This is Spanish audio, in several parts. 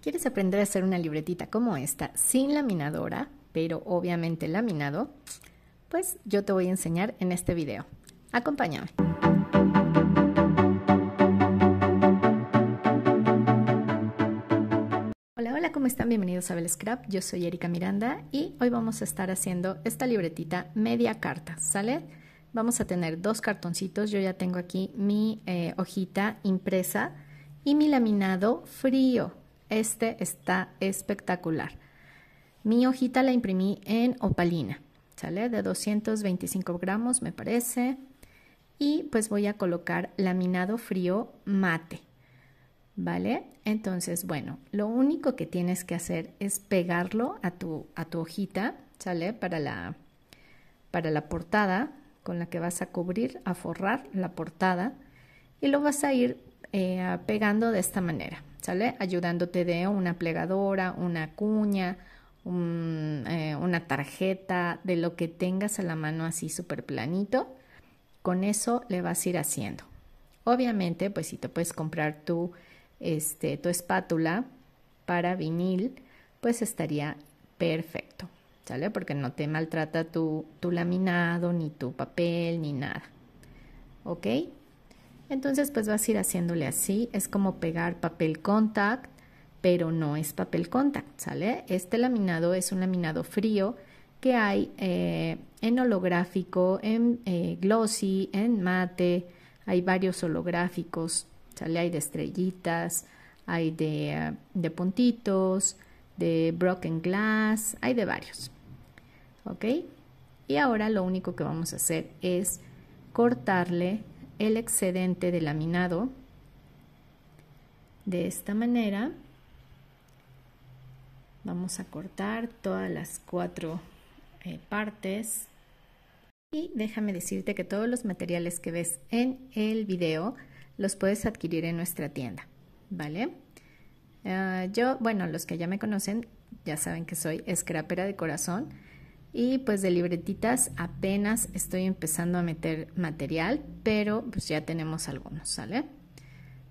¿Quieres aprender a hacer una libretita como esta sin laminadora, pero obviamente laminado? Pues yo te voy a enseñar en este video. Acompáñame. Hola, hola, ¿cómo están? Bienvenidos a Bell Scrap. Yo soy Erika Miranda y hoy vamos a estar haciendo esta libretita media carta, ¿sale? Vamos a tener dos cartoncitos. Yo ya tengo aquí mi eh, hojita impresa y mi laminado frío. Este está espectacular. Mi hojita la imprimí en opalina, ¿sale? De 225 gramos me parece. Y pues voy a colocar laminado frío mate, ¿vale? Entonces, bueno, lo único que tienes que hacer es pegarlo a tu, a tu hojita, ¿sale? Para la, para la portada con la que vas a cubrir, a forrar la portada y lo vas a ir eh, pegando de esta manera. Ayudándote de una plegadora, una cuña, eh, una tarjeta, de lo que tengas a la mano así súper planito. Con eso le vas a ir haciendo. Obviamente, pues si te puedes comprar tu, este, espátula para vinil, pues estaría perfecto, ¿sale? Porque no te maltrata tu, tu laminado, ni tu papel, ni nada. ¿Ok? Entonces pues vas a ir haciéndole así, es como pegar papel contact, pero no es papel contact, ¿sale? Este laminado es un laminado frío que hay eh, en holográfico, en eh, glossy, en mate, hay varios holográficos, ¿sale? Hay de estrellitas, hay de, eh, de puntitos, de broken glass, hay de varios, ¿ok? Y ahora lo único que vamos a hacer es cortarle el excedente de laminado de esta manera. Vamos a cortar todas las cuatro eh, partes. Y déjame decirte que todos los materiales que ves en el video los puedes adquirir en nuestra tienda, ¿vale? Ah, yo, bueno, los que ya me conocen ya saben que soy scrapera de corazón y pues de libretitas apenas estoy empezando a meter material, pero pues ya tenemos algunos, ¿sale?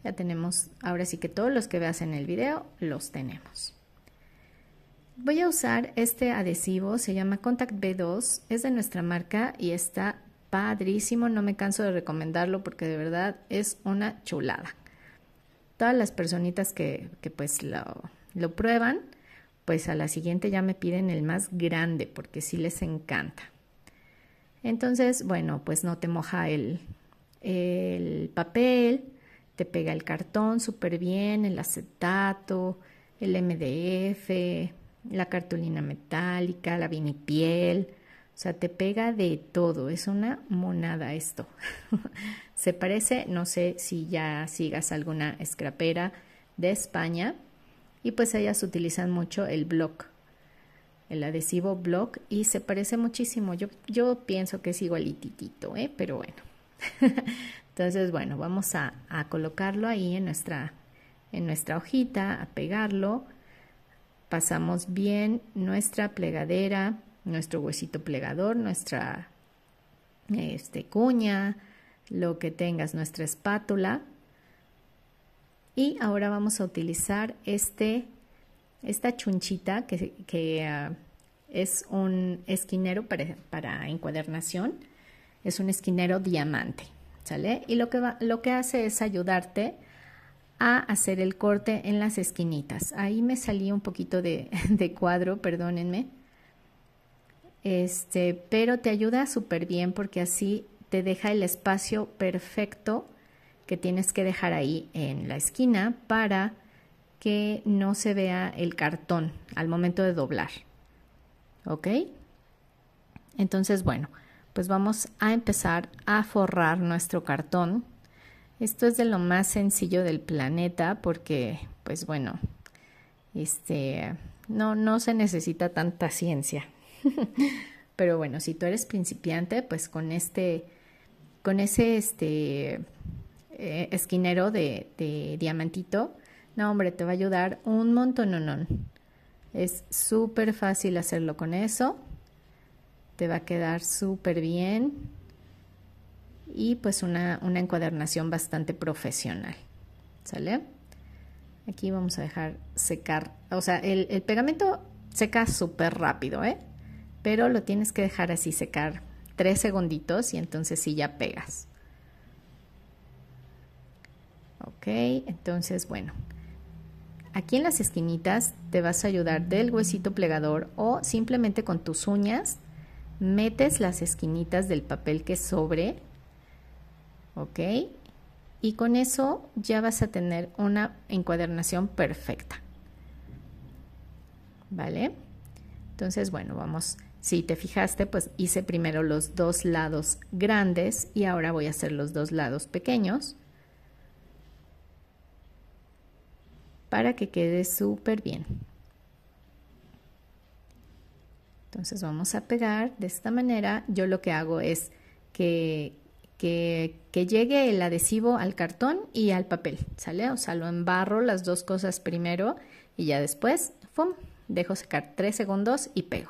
Ya tenemos, ahora sí que todos los que veas en el video los tenemos. Voy a usar este adhesivo, se llama Contact B2, es de nuestra marca y está padrísimo, no me canso de recomendarlo porque de verdad es una chulada. Todas las personitas que, pues lo, lo prueban, pues a la siguiente ya me piden el más grande porque sí les encanta. Entonces, bueno, pues no te moja el, el papel, te pega el cartón súper bien, el acetato, el MDF, la cartulina metálica, la vinipiel, o sea, te pega de todo, es una monada esto. Se parece, no sé si ya sigas alguna scrapera de España, y pues ellas utilizan mucho el block, el adhesivo block y se parece muchísimo. Yo, yo pienso que es igualititito, ¿eh? pero bueno. Entonces, bueno, vamos a, colocarlo ahí en nuestra, en nuestra hojita, a pegarlo. Pasamos bien nuestra plegadera, nuestro huesito plegador, nuestra este, cuña, lo que tengas, nuestra espátula. Y ahora vamos a utilizar este, esta chunchita que, ah, es un esquinero para, encuadernación. Es un esquinero diamante, ¿sale? Y lo que, lo que hace es ayudarte a hacer el corte en las esquinitas. Ahí me salí un poquito de, de cuadro, perdónenme. Este, pero te ayuda súper bien porque así te deja el espacio perfecto que tienes que dejar ahí en la esquina para que no se vea el cartón al momento de doblar. ¿Ok? Entonces, bueno, pues vamos a empezar a forrar nuestro cartón. Esto es de lo más sencillo del planeta porque, pues bueno, este, no, no se necesita tanta ciencia. Pero bueno, si tú eres principiante, pues con este, con ese, este, eh, esquinero de, diamantito, no hombre, te va a ayudar un montón. Es súper fácil hacerlo con eso. Te va a quedar súper bien. Y pues una, encuadernación bastante profesional. ¿Sale? Aquí vamos a dejar secar. O sea, el, pegamento seca súper rápido, ¿eh? Pero lo tienes que dejar así secar tres segunditos y entonces si ya pegas. Ok, entonces bueno, aquí en las esquinitas te vas a ayudar del huesito plegador o simplemente con tus uñas metes las esquinitas del papel que sobre, ok, y con eso ya vas a tener una encuadernación perfecta, ¿vale? Entonces, bueno, vamos, si te fijaste, pues hice primero los dos lados grandes y ahora voy a hacer los dos lados pequeños, para que quede súper bien. Entonces vamos a pegar de esta manera. Yo lo que hago es que, llegue el adhesivo al cartón y al papel, ¿sale? O sea, lo embarro las dos cosas primero y ya después, ¡fum! Dejo secar tres segundos y pego.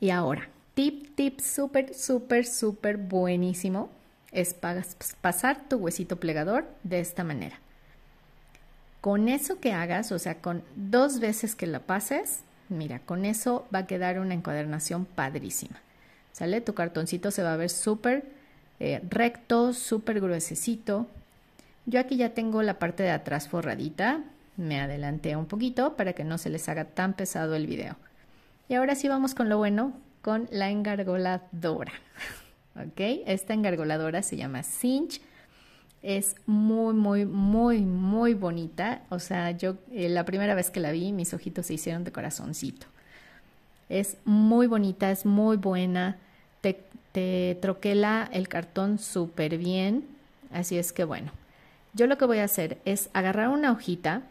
Y ahora, tip, tip, súper, súper, súper buenísimo es pues, pasar tu huesito plegador de esta manera. Con eso que hagas, o sea, con dos veces que la pases, mira, con eso va a quedar una encuadernación padrísima. ¿Sale? Tu cartoncito se va a ver súper eh, recto, súper gruesecito. Yo aquí ya tengo la parte de atrás forradita. Me adelanté un poquito para que no se les haga tan pesado el video. Y ahora sí vamos con lo bueno, con la engargoladora. ¿ok? Esta engargoladora se llama Cinch. Es muy, muy, muy, muy bonita. O sea, yo eh, la primera vez que la vi, mis ojitos se hicieron de corazoncito. Es muy bonita, es muy buena. Te, troquela el cartón súper bien. Así es que bueno, yo lo que voy a hacer es agarrar una hojita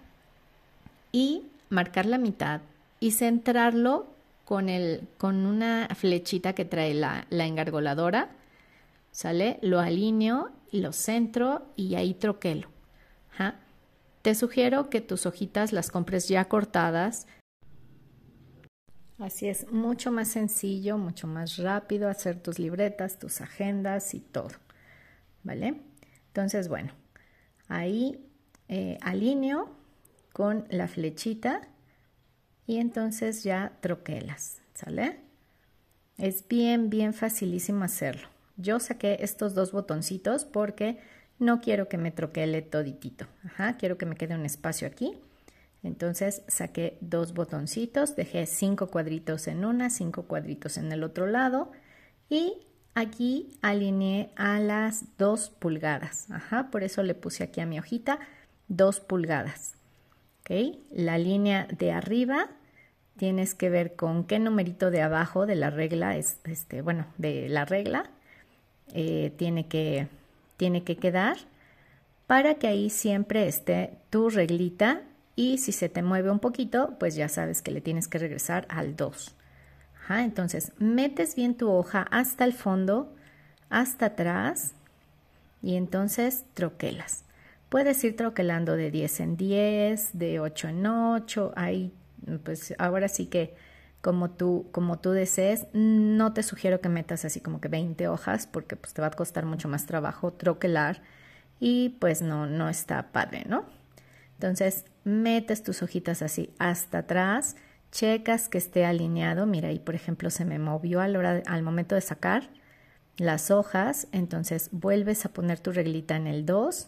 y marcar la mitad y centrarlo con, el, con una flechita que trae la engargoladora ¿sale? Lo alineo, lo centro y ahí troquelo. Te sugiero que tus hojitas las compres ya cortadas. Así es mucho más sencillo, mucho más rápido hacer tus libretas, tus agendas y todo. ¿Vale? Entonces, bueno, ahí eh, alineo con la flechita y entonces ya troquelas, ¿sale? Es bien, bien facilísimo hacerlo. Yo saqué estos dos botoncitos porque no quiero que me troquele toditito. Ajá, quiero que me quede un espacio aquí. Entonces saqué dos botoncitos, dejé cinco cuadritos en una, cinco cuadritos en el otro lado y aquí alineé a las dos pulgadas. Ajá, por eso le puse aquí a mi hojita dos pulgadas. La línea de arriba tienes que ver con qué numerito de abajo de la regla es, este, bueno, de la regla eh, tiene, que, tiene que quedar para que ahí siempre esté tu reglita y si se te mueve un poquito, pues ya sabes que le tienes que regresar al 2. entonces, metes bien tu hoja hasta el fondo, hasta atrás y entonces troquelas. Puedes ir troquelando de 10 en 10, de 8 en 8, ahí pues ahora sí que como tú, como tú desees. No te sugiero que metas así como que 20 hojas porque pues, te va a costar mucho más trabajo troquelar y pues no, no está padre, ¿no? Entonces, metes tus hojitas así hasta atrás, checas que esté alineado. Mira, ahí por ejemplo se me movió al momento de sacar las hojas, entonces vuelves a poner tu reglita en el 2,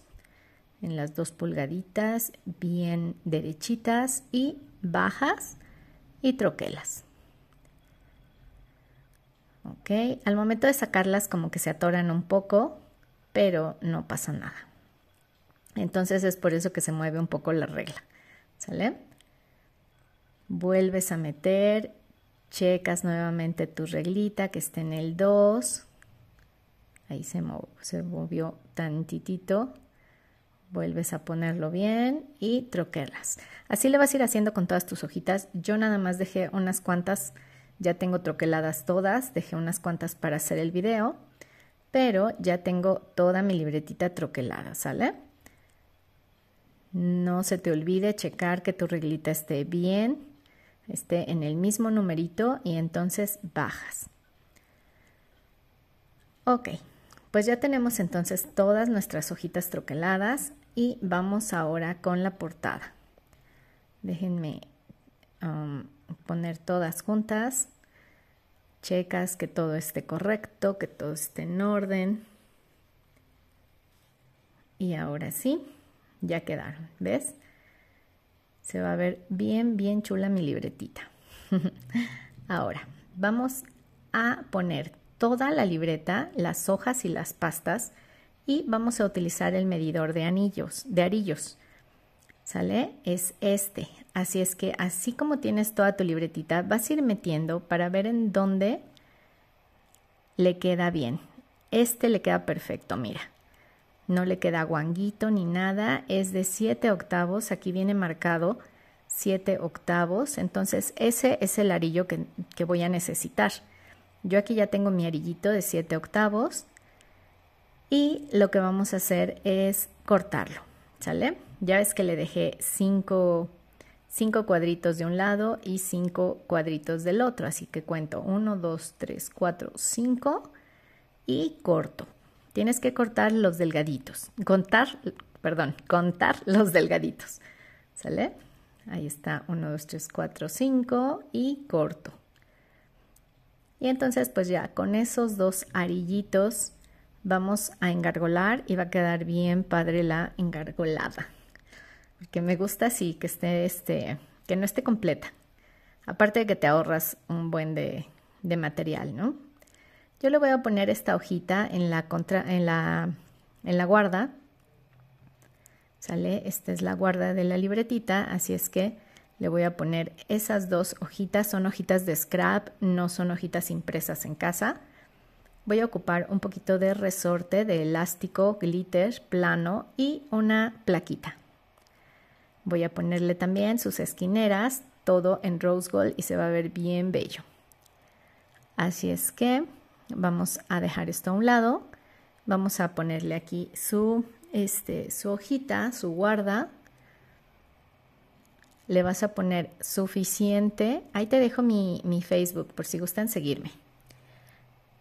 en las dos pulgaditas, bien derechitas y bajas y troquelas. Ok, al momento de sacarlas como que se atoran un poco, pero no pasa nada. Entonces es por eso que se mueve un poco la regla. ¿Sale? Vuelves a meter, checas nuevamente tu reglita que esté en el 2. Ahí se, movió, se movió tantitito. Vuelves a ponerlo bien y troquelas. Así le vas a ir haciendo con todas tus hojitas. Yo nada más dejé unas cuantas, ya tengo troqueladas todas, dejé unas cuantas para hacer el video, pero ya tengo toda mi libretita troquelada, ¿sale? No se te olvide checar que tu reglita esté bien, esté en el mismo numerito y entonces bajas. Ok, pues ya tenemos entonces todas nuestras hojitas troqueladas. Y vamos ahora con la portada. Déjenme um, poner todas juntas. Checas que todo esté correcto, que todo esté en orden. Y ahora sí, ya quedaron. ¿Ves? Se va a ver bien, bien chula mi libretita. ahora, vamos a poner toda la libreta, las hojas y las pastas y vamos a utilizar el medidor de anillos, de arillos. ¿Sale? Es este. Así es que así como tienes toda tu libretita, vas a ir metiendo para ver en dónde le queda bien. Este le queda perfecto, mira. No le queda guanguito ni nada, es de 7 octavos, aquí viene marcado 7 octavos, entonces ese es el arillo que, que voy a necesitar. Yo aquí ya tengo mi arillito de 7 octavos, y lo que vamos a hacer es cortarlo, ¿sale? Ya ves que le dejé 5 cuadritos de un lado y 5 cuadritos del otro, así que cuento 1, 2, 3, 4, 5 y corto. Tienes que cortar los delgaditos, contar, perdón, contar los delgaditos, ¿sale? Ahí está 1, 2, 3, 4, 5 y corto. Y entonces pues ya con esos dos arillitos vamos a engargolar y va a quedar bien padre la engargolada. Que me gusta así, que esté este, que no esté completa. Aparte de que te ahorras un buen de, material, ¿no? Yo le voy a poner esta hojita en la, en la, en la guarda. ¿Sale? Esta es la guarda de la libretita, así es que le voy a poner esas dos hojitas. Son hojitas de scrap, no son hojitas impresas en casa voy a ocupar un poquito de resorte de elástico, glitter, plano y una plaquita. Voy a ponerle también sus esquineras, todo en rose gold y se va a ver bien bello. Así es que vamos a dejar esto a un lado. Vamos a ponerle aquí su, este, su hojita, su guarda. Le vas a poner suficiente. Ahí te dejo mi Facebook por si gustan seguirme.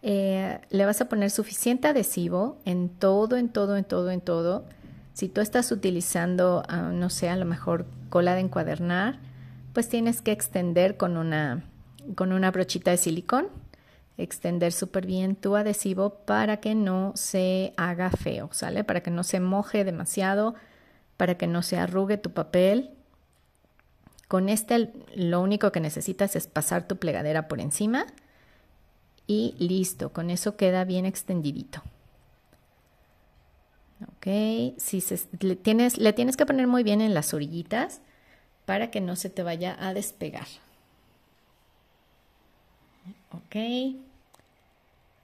Eh, le vas a poner suficiente adhesivo en todo, en todo, en todo, en todo. Si tú estás utilizando, ah, no sé, a lo mejor cola de encuadernar, pues tienes que extender con una, con una brochita de silicón, extender súper bien tu adhesivo para que no se haga feo, ¿sale? Para que no se moje demasiado, para que no se arrugue tu papel. Con este lo único que necesitas es pasar tu plegadera por encima y listo, con eso queda bien extendidito. Ok, si se, le, tienes, le tienes que poner muy bien en las orillitas para que no se te vaya a despegar. Ok,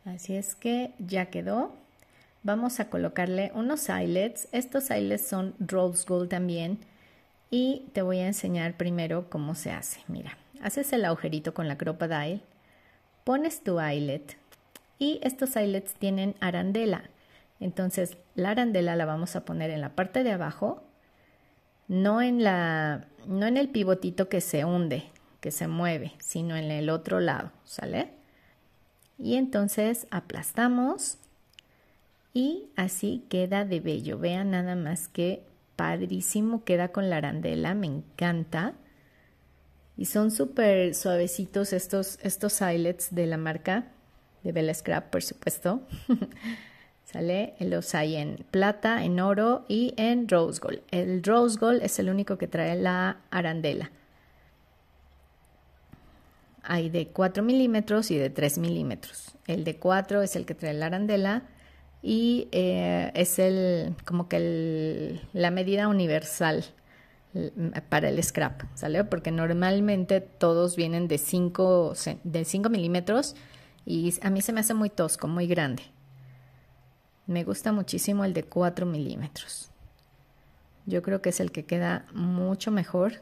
así es que ya quedó. Vamos a colocarle unos eyelets. Estos eyelets son Rolls Gold también. Y te voy a enseñar primero cómo se hace. Mira, haces el agujerito con la cropa dial pones tu eyelet y estos eyelets tienen arandela. Entonces la arandela la vamos a poner en la parte de abajo, no en, la, no en el pivotito que se hunde, que se mueve, sino en el otro lado, ¿sale? Y entonces aplastamos y así queda de bello. Vean nada más que padrísimo queda con la arandela, me encanta. Y son súper suavecitos estos, estos eyelets de la marca, de Bella Scrap, por supuesto. ¿Sale? Eh, los hay en plata, en oro y en rose gold. El rose gold es el único que trae la arandela. Hay de 4 milímetros y de 3 milímetros. El de 4 es el que trae la arandela y eh, es el, como que la medida universal para el scrap, ¿sale? Porque normalmente todos vienen de 5 de milímetros y a mí se me hace muy tosco, muy grande. Me gusta muchísimo el de 4 milímetros. Yo creo que es el que queda mucho mejor.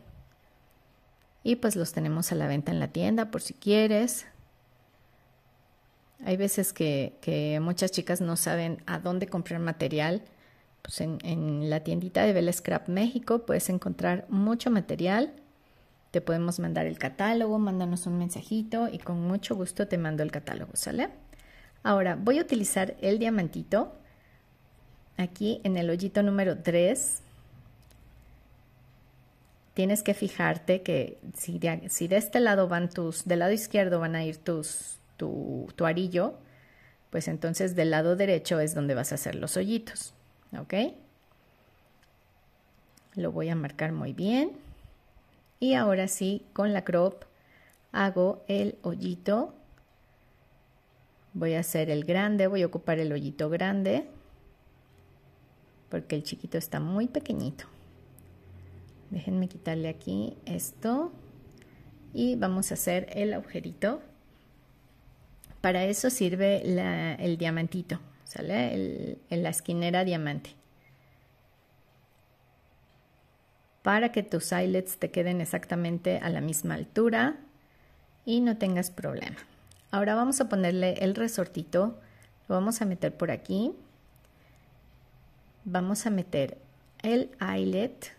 Y pues los tenemos a la venta en la tienda por si quieres. Hay veces que, que muchas chicas no saben a dónde comprar material pues en, la tiendita de Bell Scrap México puedes encontrar mucho material. Te podemos mandar el catálogo, mándanos un mensajito y con mucho gusto te mando el catálogo, ¿sale? Ahora voy a utilizar el diamantito aquí en el hoyito número 3. Tienes que fijarte que si de, si de este lado van tus, del lado izquierdo van a ir tus, tu, tu arillo, pues entonces del lado derecho es donde vas a hacer los hoyitos. ¿ok? Lo voy a marcar muy bien. Y ahora sí, con la crop hago el hoyito. Voy a hacer el grande, voy a ocupar el hoyito grande porque el chiquito está muy pequeñito. Déjenme quitarle aquí esto y vamos a hacer el agujerito. Para eso sirve el diamantito, ¿sale? El, en la esquinera diamante. Para que tus eyelets te queden exactamente a la misma altura y no tengas problema. Ahora vamos a ponerle el resortito, lo vamos a meter por aquí. Vamos a meter el eyelet.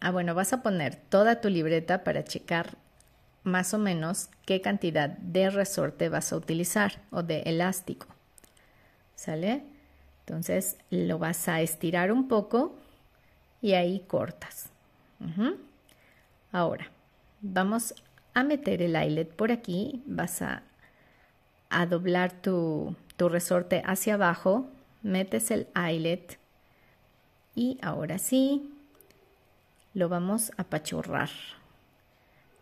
Ah, bueno, vas a poner toda tu libreta para checar más o menos qué cantidad de resorte vas a utilizar o de elástico. ¿Sale? Entonces lo vas a estirar un poco y ahí cortas. Ahora, vamos a meter el eyelet por aquí. Vas a, a doblar tu, tu, resorte hacia abajo. Metes el eyelet. Y ahora sí, lo vamos a pachurrar.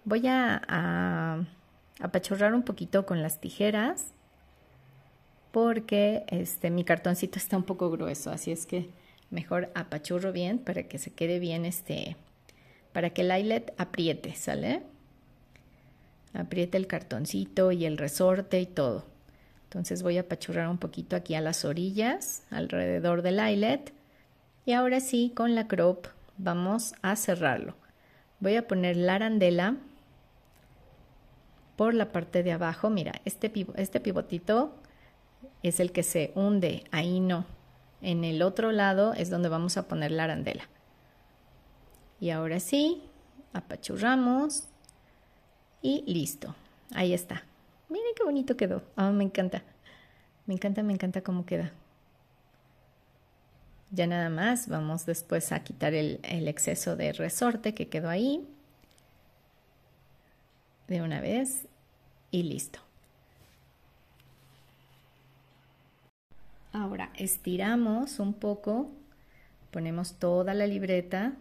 Voy a, apachurrar un poquito con las tijeras porque este, mi cartoncito está un poco grueso, así es que mejor apachurro bien para que se quede bien este, para que el eyelet apriete, ¿sale? Apriete el cartoncito y el resorte y todo. Entonces voy a apachurrar un poquito aquí a las orillas, alrededor del eyelet. Y ahora sí, con la crop vamos a cerrarlo. Voy a poner la arandela por la parte de abajo. Mira, este, este pivotito es el que se hunde, ahí no. En el otro lado es donde vamos a poner la arandela. Y ahora sí, apachurramos y listo. Ahí está. Miren qué bonito quedó. Ah, me encanta. Me encanta, me encanta cómo queda. Ya nada más, vamos después a quitar el exceso de resorte que quedó ahí de una vez y listo. Ahora estiramos un poco, ponemos toda la libreta,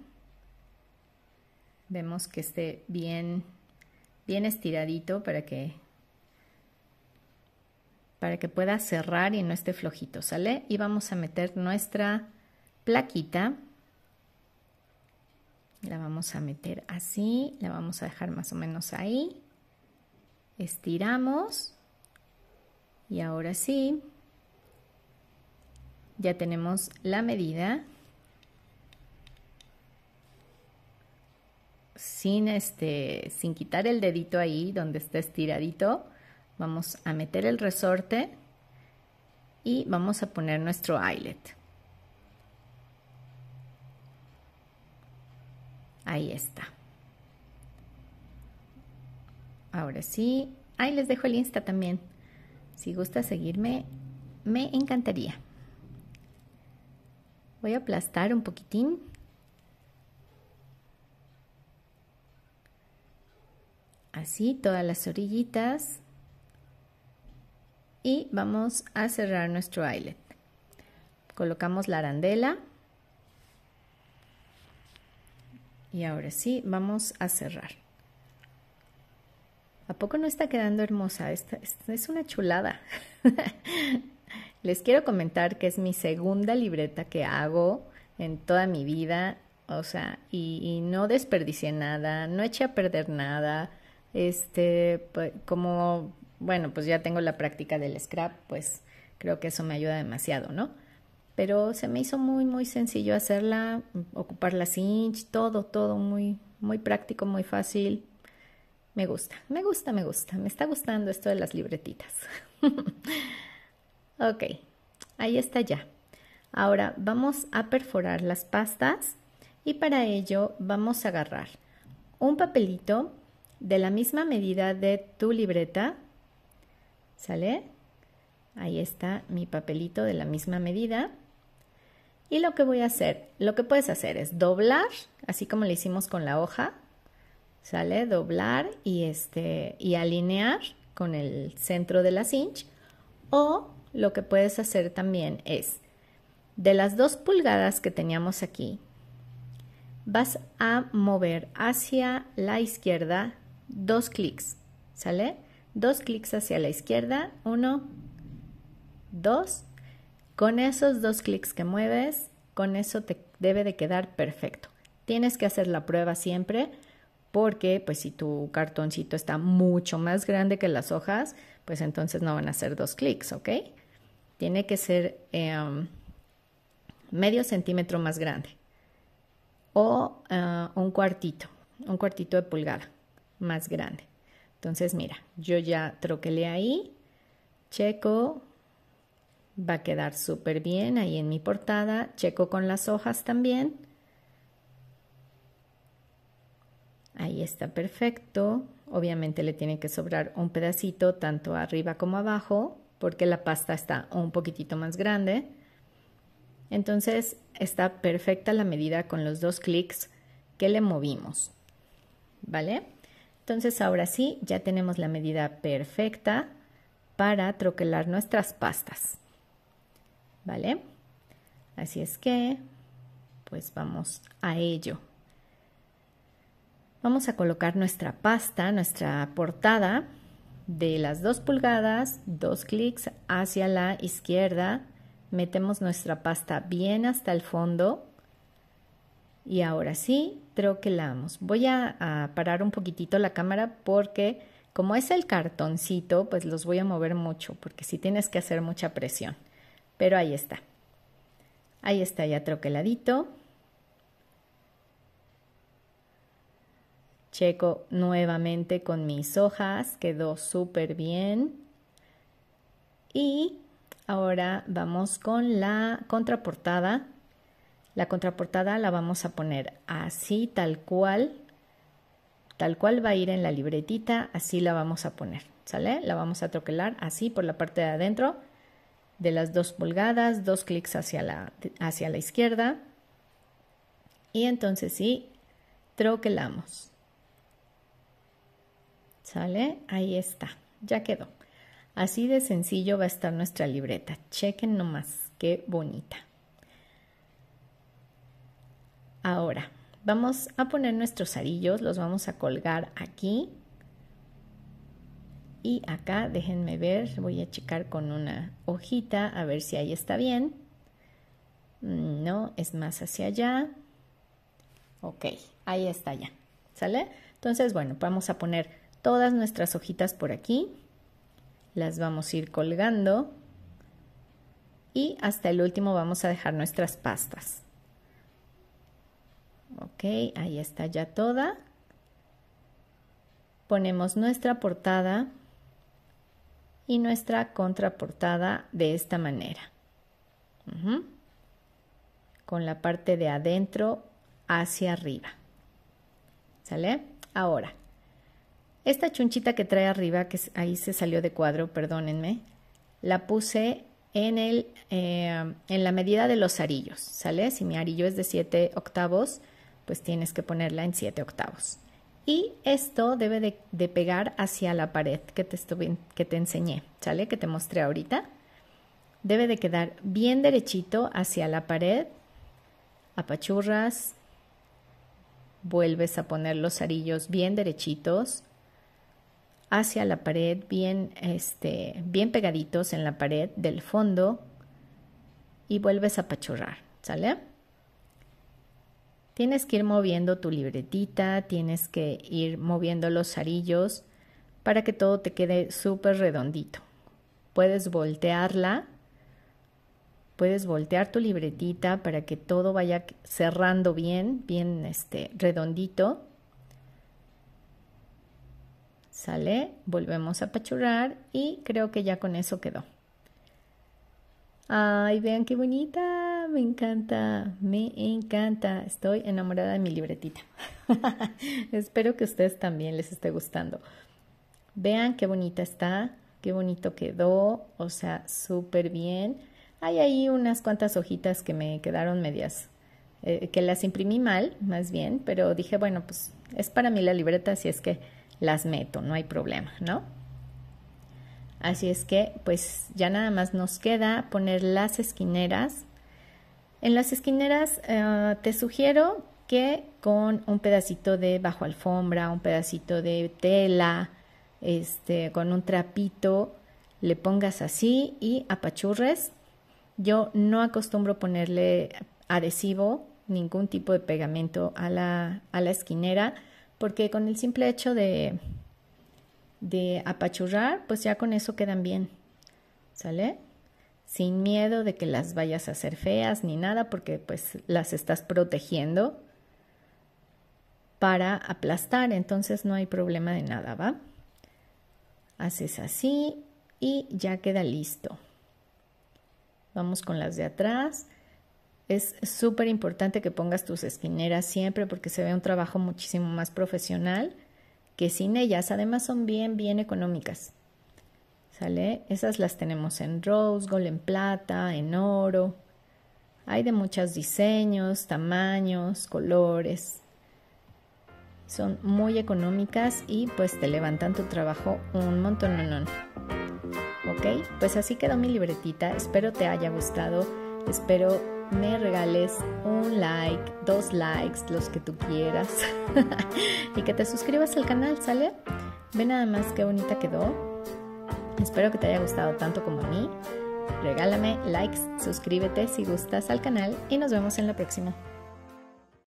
vemos que esté bien, bien estiradito para que, para que pueda cerrar y no esté flojito, ¿sale? Y vamos a meter nuestra plaquita, la vamos a meter así, la vamos a dejar más o menos ahí estiramos y ahora sí, ya tenemos la medida sin este sin quitar el dedito ahí donde está estiradito vamos a meter el resorte y vamos a poner nuestro eyelet ahí está Ahora sí, ahí les dejo el Insta también. Si gusta seguirme, me encantaría. Voy a aplastar un poquitín. Así, todas las orillitas. Y vamos a cerrar nuestro eyelet. Colocamos la arandela. Y ahora sí, vamos a cerrar. ¿A poco no está quedando hermosa? Esta, es una chulada. Les quiero comentar que es mi segunda libreta que hago en toda mi vida, o sea, y, no desperdicié nada, no eché a perder nada, este, pues, como, bueno, pues ya tengo la práctica del scrap, pues creo que eso me ayuda demasiado, ¿no? Pero se me hizo muy, muy sencillo hacerla, ocupar la cinch, todo, todo muy, muy práctico, muy fácil. Me gusta, me gusta, me gusta. Me está gustando esto de las libretitas. ok, ahí está ya. Ahora vamos a perforar las pastas y para ello vamos a agarrar un papelito de la misma medida de tu libreta. ¿Sale? Ahí está mi papelito de la misma medida. Y lo que voy a hacer, lo que puedes hacer es doblar, así como lo hicimos con la hoja, ¿sale? Doblar y, este, y alinear con el centro de la cinch. O lo que puedes hacer también es, de las dos pulgadas que teníamos aquí, vas a mover hacia la izquierda dos clics, ¿sale? Dos clics hacia la izquierda, uno, dos. Con esos dos clics que mueves, con eso te debe de quedar perfecto. Tienes que hacer la prueba siempre porque pues si tu cartoncito está mucho más grande que las hojas, pues entonces no van a ser dos clics, ¿ok? Tiene que ser em, medio centímetro más grande o ah, un cuartito, un cuartito de pulgada más grande. Entonces, mira, yo ya troquelé ahí, checo, va a quedar súper bien ahí en mi portada, checo con las hojas también Ahí está perfecto. Obviamente le tiene que sobrar un pedacito tanto arriba como abajo porque la pasta está un poquitito más grande. Entonces está perfecta la medida con los dos clics que le movimos. ¿Vale? Entonces ahora sí, ya tenemos la medida perfecta para troquelar nuestras pastas. ¿Vale? Así es que, pues vamos a ello. Vamos a colocar nuestra pasta, nuestra portada de las dos pulgadas, dos clics hacia la izquierda. Metemos nuestra pasta bien hasta el fondo. Y ahora sí, troquelamos. Voy a, parar un poquitito la cámara porque como es el cartoncito, pues los voy a mover mucho porque si tienes que hacer mucha presión. Pero ahí está. Ahí está ya troqueladito. Checo nuevamente con mis hojas, quedó súper bien. Y ahora vamos con la contraportada. La contraportada la vamos a poner así, tal cual. Tal cual va a ir en la libretita, así la vamos a poner, ¿sale? La vamos a troquelar así por la parte de adentro, de las dos pulgadas, dos clics hacia la, hacia la izquierda. Y entonces sí, troquelamos. ¿Sale? Ahí está, ya quedó. Así de sencillo va a estar nuestra libreta. Chequen nomás, qué bonita. Ahora, vamos a poner nuestros arillos, los vamos a colgar aquí. Y acá, déjenme ver, voy a checar con una hojita a ver si ahí está bien. Mm, no, es más hacia allá. Ok, ahí está ya. ¿Sale? Entonces, bueno, vamos a poner todas nuestras hojitas por aquí, las vamos a ir colgando y hasta el último vamos a dejar nuestras pastas. Ok, ahí está ya toda. Ponemos nuestra portada y nuestra contraportada de esta manera. Con la parte de adentro hacia arriba. ¿Sale? Ahora, esta chunchita que trae arriba, que ahí se salió de cuadro, perdónenme, la puse en, el, eh, en la medida de los arillos, ¿sale? Si mi arillo es de 7 octavos, pues tienes que ponerla en 7 octavos. Y esto debe de, pegar hacia la pared que te, que te enseñé, ¿sale? Que te mostré ahorita. Debe de quedar bien derechito hacia la pared. Apachurras. Vuelves a poner los arillos bien derechitos hacia la pared, bien, este, bien pegaditos en la pared del fondo y vuelves a pachurrar, ¿sale? Tienes que ir moviendo tu libretita, tienes que ir moviendo los arillos para que todo te quede súper redondito. Puedes voltearla, puedes voltear tu libretita para que todo vaya cerrando bien, bien este, redondito ¿Sale? Volvemos a apachurrar y creo que ya con eso quedó. Ay, vean qué bonita, me encanta, me encanta. Estoy enamorada de mi libretita. Espero que a ustedes también les esté gustando. Vean qué bonita está, qué bonito quedó, o sea, súper bien. Hay ahí unas cuantas hojitas que me quedaron medias, eh, que las imprimí mal, más bien, pero dije, bueno, pues es para mí la libreta, así es que las meto, no hay problema, ¿no? Así es que pues ya nada más nos queda poner las esquineras. En las esquineras eh, te sugiero que con un pedacito de bajo alfombra, un pedacito de tela, este, con un trapito, le pongas así y apachurres. Yo no acostumbro ponerle adhesivo, ningún tipo de pegamento a la, a la esquinera porque con el simple hecho de, apachurrar, pues ya con eso quedan bien, ¿sale? Sin miedo de que las vayas a hacer feas ni nada, porque pues las estás protegiendo para aplastar, entonces no hay problema de nada, ¿va? Haces así y ya queda listo. Vamos con las de atrás. Es súper importante que pongas tus esquineras siempre porque se ve un trabajo muchísimo más profesional que sin ellas. Además son bien, bien económicas. ¿Sale? Esas las tenemos en rose gold, en plata, en oro. Hay de muchos diseños, tamaños, colores. Son muy económicas y pues te levantan tu trabajo un montón. ¿Ok? Pues así quedó mi libretita. Espero te haya gustado. Espero me regales un like, dos likes, los que tú quieras, y que te suscribas al canal, ¿sale? Ve nada más qué bonita quedó. Espero que te haya gustado tanto como a mí. Regálame likes, suscríbete si gustas al canal y nos vemos en la próxima.